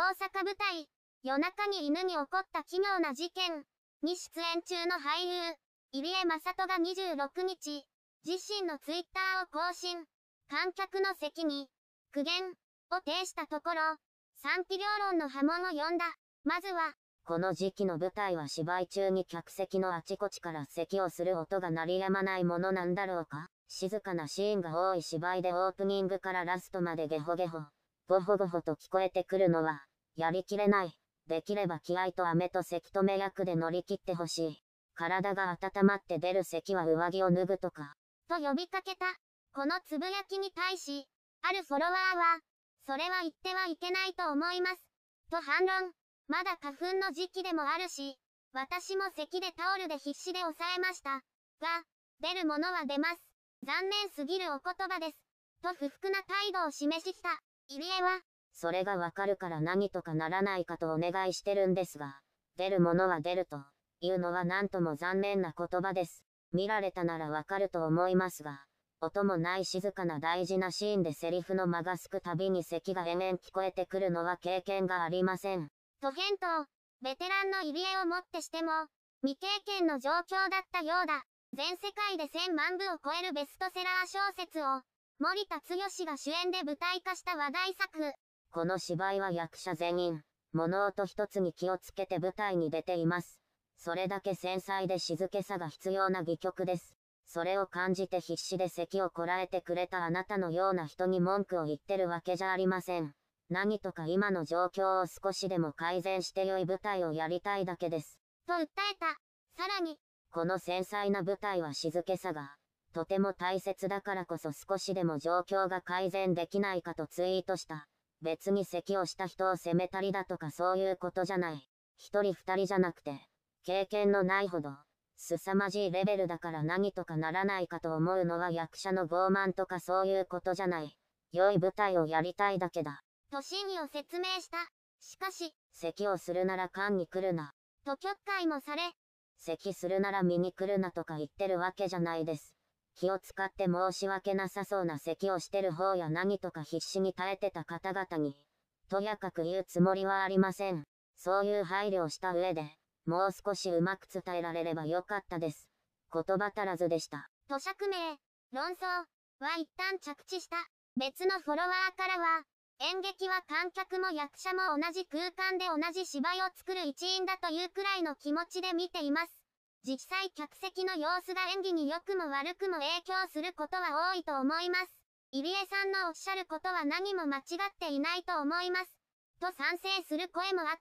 大阪舞台、夜中に犬に起こった奇妙な事件に出演中の俳優、入江正人が26日、自身のツイッターを更新、観客の席に、苦言を呈したところ、賛否両論の波紋を呼んだ。まずは、この時期の舞台は芝居中に客席のあちこちから咳をする音が鳴りやまないものなんだろうか静かなシーンが多い芝居でオープニングからラストまでゲホゲホ、ゴホゴホと聞こえてくるのは、やりきれない。できれば気合と飴と咳止め薬で乗り切ってほしい。体が温まって出る咳は上着を脱ぐとか。と呼びかけた。このつぶやきに対し、あるフォロワーは、それは言ってはいけないと思います。と反論。まだ花粉の時期でもあるし、私も咳でタオルで必死で抑えました。が、出るものは出ます。残念すぎるお言葉です。と不服な態度を示した。入江は、それがわかるから何とかならないかとお願いしてるんですが、出るものは出ると、いうのは何とも残念な言葉です。見られたならわかると思いますが、音もない静かな大事なシーンでセリフの間がすくたびに咳が延々聞こえてくるのは経験がありません。と返答、ベテランの入り江をもってしても、未経験の状況だったようだ。全世界で1000万部を超えるベストセラー小説を、森田剛が主演で舞台化した話題作。この芝居は役者全員、物音一つに気をつけて舞台に出ています。それだけ繊細で静けさが必要な戯曲です。それを感じて必死で咳をこらえてくれたあなたのような人に文句を言ってるわけじゃありません。何とか今の状況を少しでも改善して良い舞台をやりたいだけです。と訴えた。さらに、この繊細な舞台は静けさが、とても大切だからこそ少しでも状況が改善できないかとツイートした。別に咳をした人を責めたりだとかそういうことじゃない。一人二人じゃなくて、経験のないほど、凄まじいレベルだから何とかならないかと思うのは役者の傲慢とかそういうことじゃない。良い舞台をやりたいだけだ。と真意を説明した。しかし、咳をするなら缶に来るな。と却下もされ、咳するなら見に来るなとか言ってるわけじゃないです。気を使って申し訳なさそうな咳をしてる方や何とか必死に耐えてた方々に、とやかく言うつもりはありません。そういう配慮をした上で、もう少しうまく伝えられればよかったです。言葉足らずでした。と釈名、論争は一旦着地した。別のフォロワーからは、演劇は観客も役者も同じ空間で同じ芝居を作る一員だというくらいの気持ちで見ています。実際客席の様子が演技に良くも悪くも影響することは多いと思います。入江さんのおっしゃることは何も間違っていないと思います。と賛成する声もあった。